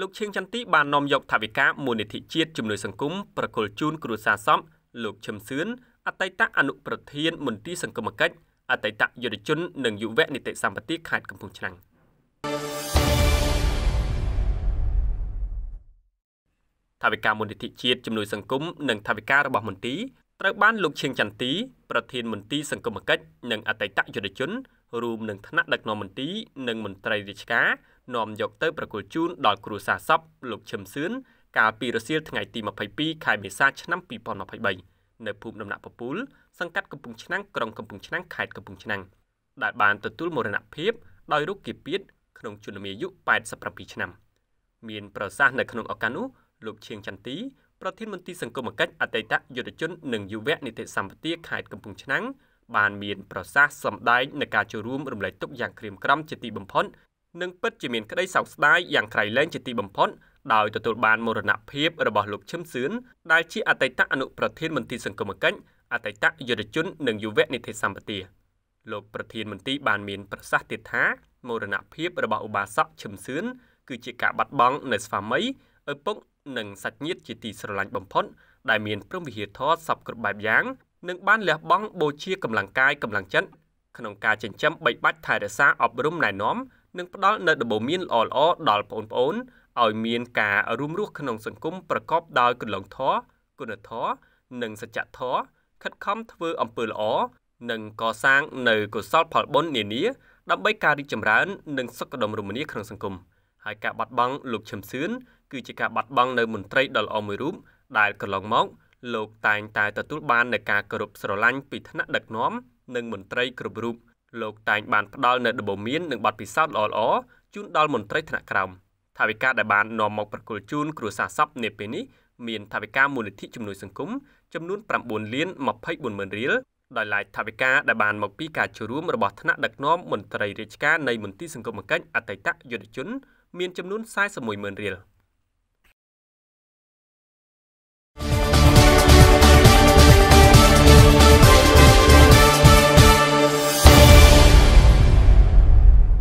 លោកឈឹងចន្ទទីបាននាំយកថវិកាមូលនិធិជាតិជំនួយសង្គមប្រគល់ជូនគ្រួសារសពលោកឈឹមសឿនអតីតអនុប្រធាន មន្ទីរសង្គមគិច្ចអតីតយុវជននិងយុវនីតិសម្បទាខេត្តកំពង់ឆ្នាំងថវិកាមូលនិធិជាតិជំនួយសង្គមនិងថវិការបស់មន្ទីរត្រូវបានលោកឈៀងចន្ទទីប្រធានមន្ទីរសង្គមគិច្ចនិងអតីតយុវជនរួមនឹងថ្នាក់ដឹកនាំមន្ទីរនិងមន្ត្រីរាជការនាំយកទៅប្រគល់ជូនដល់គ្រួសារសពលោកឈឹមសឿនកាលពីរសៀលថ្ងៃទី22ខែមេសា ឆ្នាំ2023នៅភូមិដំណាក់ពពូលសង្កាត់កំពង់ឆ្នាំងក្រុងកំពង់ឆ្នាំងខេត្តកំពង់ឆ្នាំងដែលបានទទួលមរណភាពដោយរោគគាពាធក្នុងជំនាយុ87ឆ្នាំ មានប្រសាសន៍នៅក្នុងឱកាសនោះលោកឈៀងចន្ទទីប្រធានមន្ត្រីសង្គមគិច្ចអតីតយុទ្ធជននិងយុវនីតិសម្បទាខេត្តកំពង់ឆ្នាំងបានមានប្រសាសន៍សម្ដែងនៃការចូលរួមរំលែកទុក្ខយ៉ាងក្រៀមក្រំជាទីបំផុត និងពិតជាមានក្តីសោកស្ដាយយ៉ាងក្រៃលែងជាទីបំផុត ដោយទទួលបានមរណភាពរបស់លោកឈឹមសឿនដែលជាអតីតអនុប្រធានមន្ទីរសង្គមកិច្ចអតីតយុទ្ធជននិងយុវនីតិសម្បទាលោកប្រធានមន្ទីរបាន មានប្រសាសន៍ទៀតថាមរណភាពរបស់ឧបាសកឈឹមសឿនគឺជាការបាត់បង់នូវស្វាមីឪពុកនិងសាច់ញាតិជាទីស្រឡាញ់បំផុត ដែលមានព្រមវិហារធម៌សពគ្រប់បែបយ៉ាងនិងបានលះបង់បូជាកម្លាំងកាយកម្លាំងចិត្តក្នុងការចិញ្ចឹមបីបាច់ថែរក្សាអប់រំណែនាំនិងផ្ដល់នូវដំបូន្មានល្អៗដល់ប្អូនៗឲ្យមានការរួមរស់ក្នុងសង្គមប្រកបដោយគន្លងធម៌គុណធម៌និងសច្ចធម៌ខិតខំធ្វើអំពើល្អនិងកសាងនៅកុសលផលបុណ្យនានា ដើម្បីការរីកចម្រើននិងសុខដុមរមនាក្នុងសង្គមហើយការបាត់បង់លោកឈឹមសឿនគឺជាការបាត់បង់នៅមន្ត្រីដ៏ល្អមួយរូបដែលកន្លងមកលោកតែងតែទទួលបាននូវការគោរពស្រឡាញ់ពីថ្នាក់ដឹកនាំនិងមន្ត្រីគ្រប់រូបលោកតែង បានផ្ដល់នូវដំបូន្មាននិងបទពិសោធន៍ល្អៗជូនដល់មន្ត្រីថ្នាក់ក្រោមថាវិការដែលបាននាំមកប្រគល់ជូនគ្រួសារសពនាពេលនេះមានថាវិការមូលនិធិជំនួយសង្គមចំនួន9លាន24ម៉ឺនរៀលដោយឡែកថាវិការដែលបានមកពីការចូលរួមរបស់ថ្នាក់ដឹកនាំមន្ត្រីរាជការនៃមន្ទីរសង្គមគិច្ចអតីតយុទ្ធជន មានចំនួន41ម៉ឺនរៀល។